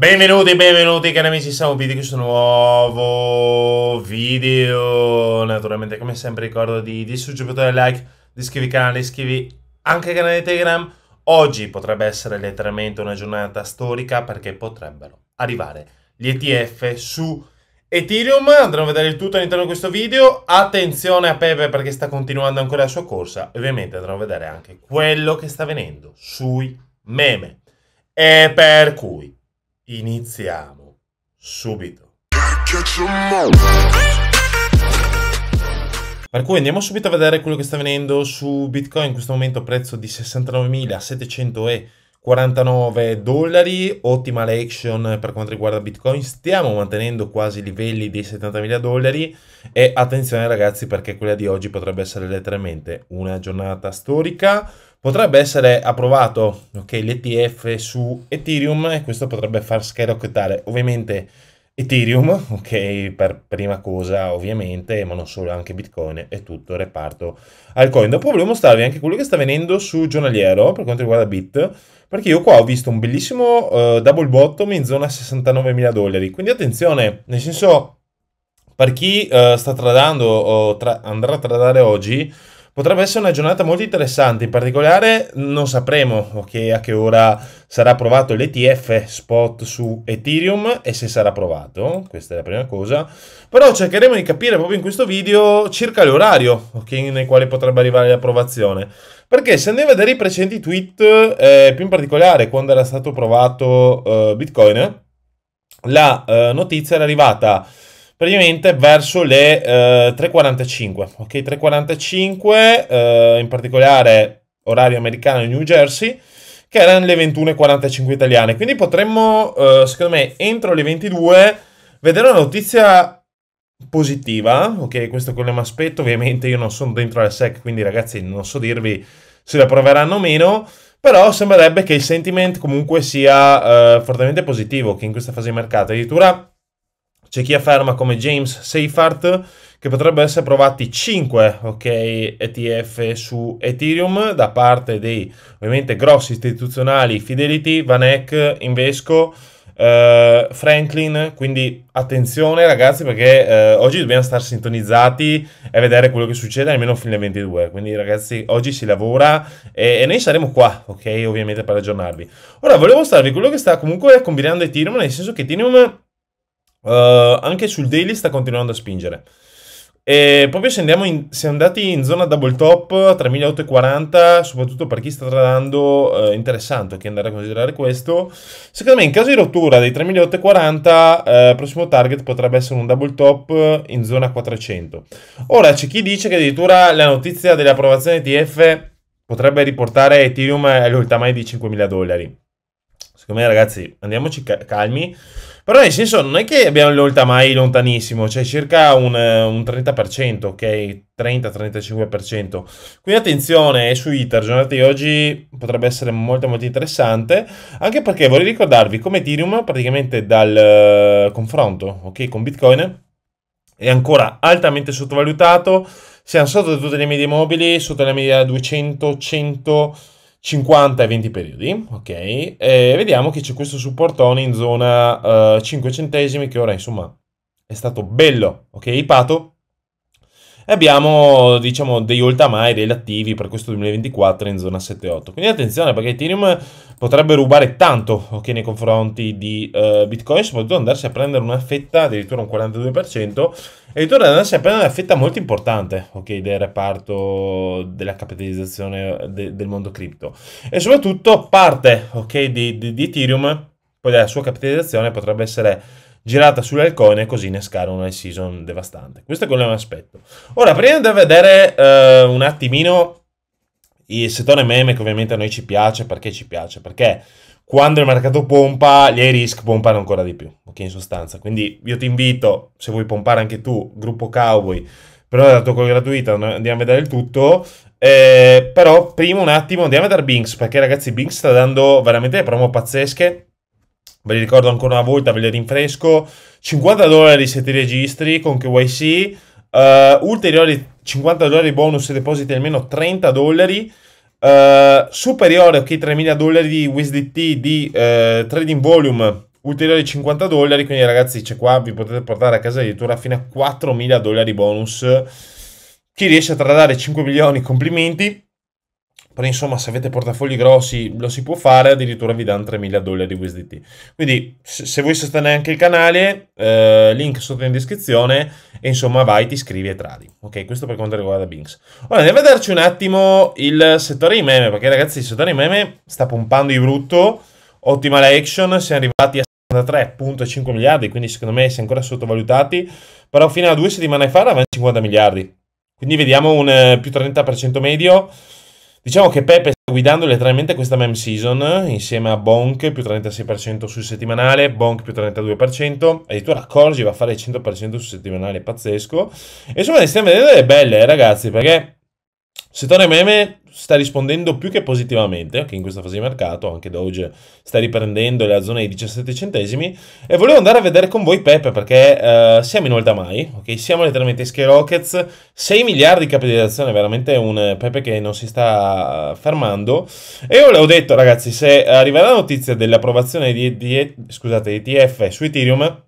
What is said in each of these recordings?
Benvenuti, benvenuti cari amici, siamo video questo nuovo video Naturalmente come sempre ricordo di, di suggerire like, di iscrivervi al canale, iscrivi anche al canale Telegram Oggi potrebbe essere letteralmente una giornata storica perché potrebbero arrivare gli ETF su Ethereum Andremo a vedere il tutto all'interno di questo video Attenzione a Pepe perché sta continuando ancora la sua corsa Ovviamente andremo a vedere anche quello che sta avvenendo sui meme E per cui Iniziamo subito. Per cui andiamo subito a vedere quello che sta avvenendo su Bitcoin in questo momento prezzo di 69.749 dollari, ottima action per quanto riguarda Bitcoin, stiamo mantenendo quasi i livelli dei 70.000 dollari e attenzione ragazzi perché quella di oggi potrebbe essere letteralmente una giornata storica, potrebbe essere approvato okay, l'ETF su Ethereum e questo potrebbe far skyrocketare ovviamente Ethereum, ok, per prima cosa ovviamente, ma non solo, anche Bitcoin e tutto il reparto altcoin. Dopo volevo mostrarvi anche quello che sta venendo su giornaliero per quanto riguarda Bit, perché io qua ho visto un bellissimo uh, double bottom in zona 69.000 dollari, quindi attenzione, nel senso, per chi uh, sta tradando o tra- andrà a tradare oggi, Potrebbe essere una giornata molto interessante, in particolare non sapremo okay, a che ora sarà approvato l'ETF spot su Ethereum e se sarà approvato, questa è la prima cosa, però cercheremo di capire proprio in questo video circa l'orario okay, nel quale potrebbe arrivare l'approvazione, perché se andiamo a vedere i precedenti tweet, eh, più in particolare quando era stato approvato eh, Bitcoin, la eh, notizia era arrivata praticamente verso le eh, 3.45, ok? 3.45, eh, in particolare orario americano in New Jersey, che erano le 21.45 italiane. Quindi potremmo, eh, secondo me, entro le 22 vedere una notizia positiva, ok? Questo è quello che mi aspetto, ovviamente io non sono dentro la SEC, quindi ragazzi non so dirvi se la proveranno o meno, però sembrerebbe che il sentiment comunque sia eh, fortemente positivo, che in questa fase di mercato addirittura c'è chi afferma come James Seifert che potrebbero essere provati 5 okay, ETF su Ethereum da parte dei ovviamente grossi istituzionali Fidelity, Vanek, Invesco, eh, Franklin. Quindi attenzione ragazzi perché eh, oggi dobbiamo stare sintonizzati e vedere quello che succede almeno fino alle 22. Quindi ragazzi oggi si lavora e, e noi saremo qua, ok? Ovviamente per aggiornarvi. Ora volevo mostrarvi quello che sta comunque combinando Ethereum nel senso che Ethereum eh, anche sul daily sta continuando a spingere. E proprio se, in, se andati in zona double top 3840, soprattutto per chi sta tradando, eh, interessante che andare a considerare questo. Secondo me, in caso di rottura dei 3840, eh, il prossimo target potrebbe essere un double top in zona 400. Ora c'è chi dice che addirittura la notizia dell'approvazione TF potrebbe riportare Ethereum all'ultima di 5000 dollari. Secondo me, ragazzi, andiamoci calmi. Però, nel senso, non è che abbiamo l'olta mai lontanissimo, cioè circa un, un 30%, ok? 30-35%. Quindi attenzione, eh, su ITER, giornata di oggi potrebbe essere molto molto interessante, anche perché vorrei ricordarvi come Ethereum praticamente dal eh, confronto, ok, con Bitcoin è ancora altamente sottovalutato, siamo sotto tutte le medie mobili, sotto la media 200, 100 50 e 20 periodi, ok? E vediamo che c'è questo supportone in zona uh, eh, 5 centesimi che ora insomma è stato bello, ok? Ipato e abbiamo, diciamo, degli oltamai relativi per questo 2024 in zona 7-8. Quindi attenzione perché Ethereum potrebbe rubare tanto okay, nei confronti di uh, Bitcoin, soprattutto andarsi a prendere una fetta, addirittura un 42%, e ritornare ad andarsi a prendere una fetta molto importante okay, del reparto della capitalizzazione de- del mondo cripto. E soprattutto parte okay, di, di, di Ethereum, poi della sua capitalizzazione potrebbe essere girata sulle e così innescare una season devastante. Questo è quello che mi aspetto. Ora, prima di vedere eh, un attimino il settore meme, che ovviamente a noi ci piace, perché ci piace? Perché quando il mercato pompa, gli high risk pompano ancora di più, ok, in sostanza. Quindi io ti invito, se vuoi pompare anche tu, gruppo Cowboy, però la tua gratuita, andiamo a vedere il tutto. Eh, però prima un attimo andiamo a vedere Binks, perché ragazzi Binks sta dando veramente le promo pazzesche ve li ricordo ancora una volta, ve li rinfresco, 50 dollari se ti registri con KYC, uh, eh, ulteriori 50 dollari bonus se depositi almeno 30 dollari, uh, superiore a 3.000 dollari di USDT di uh, trading volume, ulteriori 50 dollari, quindi ragazzi c'è qua, vi potete portare a casa addirittura fino a 4.000 dollari bonus. Chi riesce a tradare 5 milioni, complimenti però insomma se avete portafogli grossi lo si può fare, addirittura vi danno 3.000 dollari USDT. Quindi se vuoi sostenere anche il canale, eh, link sotto in descrizione, e insomma vai, ti iscrivi e tradi. Ok, questo per quanto riguarda Binks. Ora andiamo a vederci un attimo il settore di meme, perché ragazzi il settore di meme sta pompando di brutto, ottima la action, siamo arrivati a 73.5 miliardi, quindi secondo me si è ancora sottovalutati, però fino a due settimane fa eravamo 50 miliardi. Quindi vediamo un eh, più 30% medio, Diciamo che Pepe sta guidando letteralmente questa mem season insieme a Bonk più 36% sul settimanale, Bonk più 32%, addirittura Corgi va a fare il 100% sul settimanale, pazzesco. E insomma ne stiamo vedendo delle belle eh, ragazzi perché Settore meme sta rispondendo più che positivamente, anche in questa fase di mercato, anche Doge sta riprendendo la zona dei 17 centesimi, e volevo andare a vedere con voi Peppe, perché uh, siamo in old mai, ok? Siamo letteralmente Skyrockets 6 miliardi di capitalizzazione, veramente un Peppe che non si sta eh, fermando, e io le ho detto ragazzi, se arriverà la notizia dell'approvazione di, di, scusate, di ETF su Ethereum,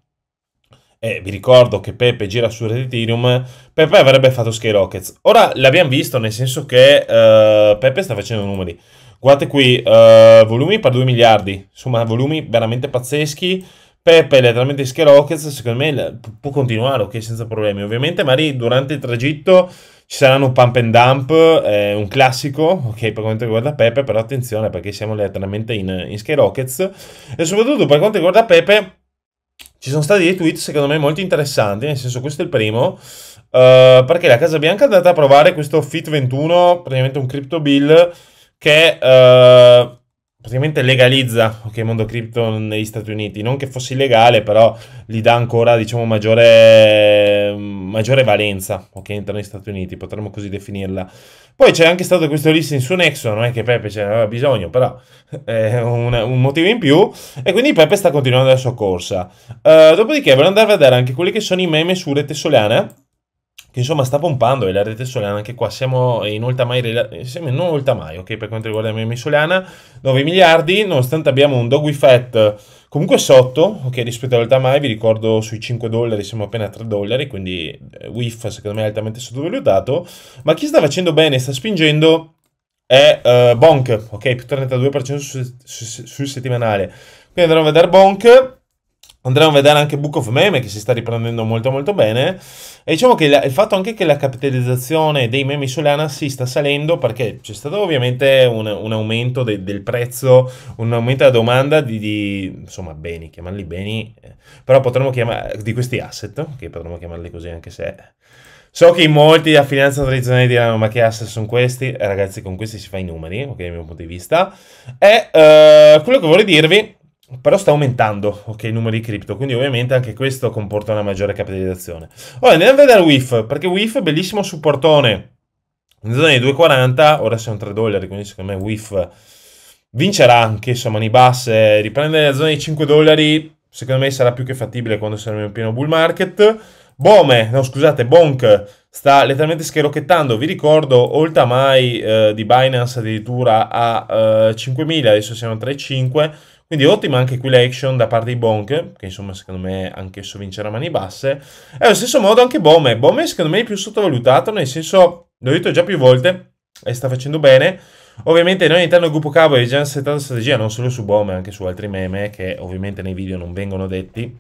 e vi ricordo che Pepe gira su Red Ethereum, Pepe avrebbe fatto Skyrockets. Ora l'abbiamo visto, nel senso che uh, eh, Pepe sta facendo numeri. Guardate qui, uh, volumi per 2 miliardi, insomma volumi veramente pazzeschi. Pepe letteralmente Sky Rockets, secondo me può continuare, ok, senza problemi. Ovviamente magari durante il tragitto ci saranno pump and dump, eh, un classico, ok, per quanto riguarda Pepe, però attenzione perché siamo letteralmente in, in Sky E soprattutto per quanto riguarda Pepe ci sono stati dei tweet secondo me molto interessanti, nel senso questo è il primo, eh, perché la Casa Bianca è andata a provare questo FIT 21, praticamente un crypto bill che eh, praticamente legalizza okay, il mondo cripto negli Stati Uniti. Non che fosse illegale, però gli dà ancora diciamo, maggiore, maggiore valenza okay, entra negli Stati Uniti, potremmo così definirla. Poi c'è anche stato questo listing su Nexo, non è che Pepe ce n'aveva bisogno, però è eh, un, un, motivo in più. E quindi Pepe sta continuando la sua corsa. Uh, dopodiché vorrei andare a vedere anche quelli che sono i meme su Rete Solana che insomma sta pompando e la rete Solana anche qua siamo in oltre mai, siamo in oltre mai ok per quanto riguarda la Solana 9 miliardi nonostante abbiamo un dog effect comunque sotto ok rispetto all'alta vi ricordo sui 5 dollari siamo appena a 3 dollari quindi eh, WIF secondo me è altamente sottovalutato ma chi sta facendo bene sta spingendo è uh, Bonk ok più 32% sul, sul, sul settimanale quindi andremo a vedere Bonk Andremo a vedere anche Book of Meme che si sta riprendendo molto molto bene e diciamo che il fatto anche che la capitalizzazione dei meme su Lana si sta salendo perché c'è stato ovviamente un, un aumento de, del prezzo, un aumento della domanda di, di insomma beni, chiamarli beni, eh. però potremmo chiamarli di questi asset, che potremmo chiamarli così anche se... So che in molti a finanza tradizionale diranno ma che asset sono questi? ragazzi con questi si fa i numeri, ok, dal mio punto di vista. E eh, quello che vorrei dirvi però sta aumentando ok, il numero di cripto, quindi ovviamente anche questo comporta una maggiore capitalizzazione. Ora andiamo a vedere WIF, perché WIF bellissimo supportone, in zona di 2,40, ora siamo 3 dollari, quindi secondo me WIF vincerà anche, insomma, mani basse, riprendere la zona di 5 dollari, secondo me sarà più che fattibile quando saremo in pieno bull market. Bome, no scusate, Bonk sta letteralmente schierocchettando, vi ricordo, oltre Oltamai eh, di Binance addirittura a eh, 5.000, adesso siamo a quindi ottima anche qui l'action da parte di Bonk, che insomma secondo me anch'esso vincerà a mani basse. E allo stesso modo anche Bome. Bome secondo me è più sottovalutato, nel senso, l'ho detto già più volte, e sta facendo bene. Ovviamente noi all'interno del gruppo Cavo abbiamo già settato strategia, non solo su Bome, anche su altri meme, che ovviamente nei video non vengono detti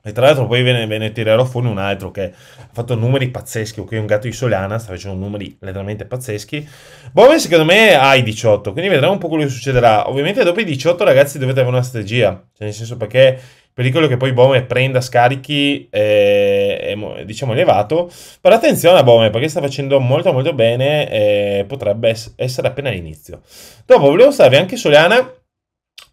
e tra l'altro poi ve ne, ve ne, tirerò fuori un altro che ha fatto numeri pazzeschi, ok? Un gatto di Soliana sta facendo numeri letteralmente pazzeschi. Bowen secondo me ha i 18, quindi vedremo un po' quello che succederà. Ovviamente dopo i 18 ragazzi dovete avere una strategia, cioè nel senso perché il pericolo che poi Bowen prenda scarichi è, è, diciamo elevato, però attenzione a Bowen perché sta facendo molto molto bene e potrebbe essere appena l'inizio. Dopo volevo starvi anche Soliana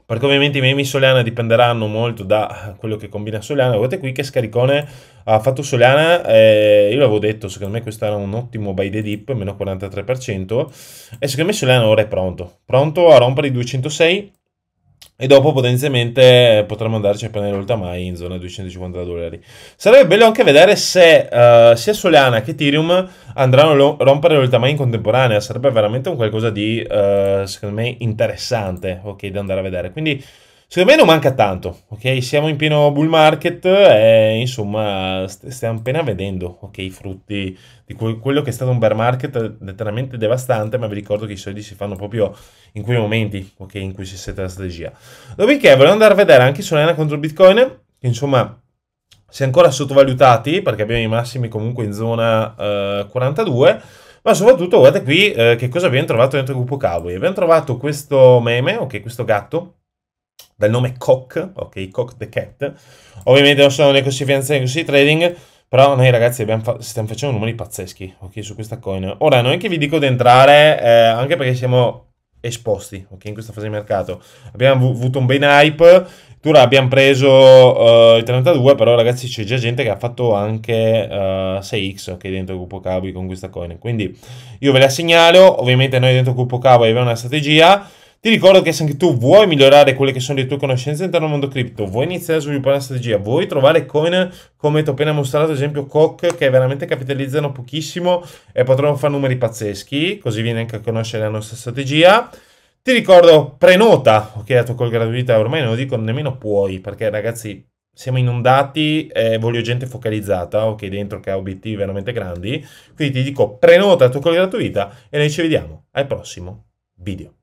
perché ovviamente i memi Soliana dipenderanno molto da quello che combina Soliana. Guardate qui che scaricone ha fatto Soliana, eh, io l'avevo detto, secondo me questo era un ottimo buy the dip, meno 43%, e secondo me Soliana ora è pronto, pronto a rompere i 206, e dopo potenzialmente potremmo andarci a prendere l'Ultamai in zona 250 dollari. Sarebbe bello anche vedere se uh, sia Solana che Ethereum andranno a lo- rompere l'Ultamai in contemporanea. Sarebbe veramente un qualcosa di, uh, secondo me, interessante, ok, da andare a vedere. Quindi Secondo me non manca tanto, ok? Siamo in pieno bull market e insomma st- stiamo appena vedendo okay, i frutti di que- quello che è stato un bear market letteralmente devastante, ma vi ricordo che i soldi si fanno proprio in quei momenti ok? in cui si sette la strategia. Dopodiché volevo andare a vedere anche Solana contro Bitcoin, che insomma si è ancora sottovalutati perché abbiamo i massimi comunque in zona eh, 42 ma soprattutto guardate qui eh, che cosa abbiamo trovato dentro il gruppo Cowboy abbiamo trovato questo meme ok questo gatto dal nome Cock, ok, Cock the Cat. Ovviamente non sono le classificazioni così trading, però noi ragazzi fa- stiamo facendo numeri pazzeschi, ok, su questa coin. Ora, non è che vi dico di entrare, eh, anche perché siamo esposti, ok, in questa fase di mercato. Abbiamo avuto un bel hype, ora abbiamo preso uh, il 32, però ragazzi c'è già gente che ha fatto anche uh, eh, 6x, ok, dentro il gruppo Cowboy con questa coin. Quindi io ve la segnalo, ovviamente noi dentro il gruppo Cowboy abbiamo una strategia, ti ricordo che se anche tu vuoi migliorare quelle che sono le tue conoscenze all'interno del mondo cripto, vuoi iniziare a sviluppare una strategia, vuoi trovare coin come ti ho appena mostrato, ad esempio Coq, che veramente capitalizzano pochissimo e potranno fare numeri pazzeschi, così vieni anche a conoscere la nostra strategia. Ti ricordo, prenota, ok, la tua call gratuita, ormai non lo dico nemmeno puoi, perché ragazzi siamo inondati e voglio gente focalizzata, ok, dentro che ha obiettivi veramente grandi, quindi ti dico prenota la tua call gratuita e noi ci vediamo al prossimo video.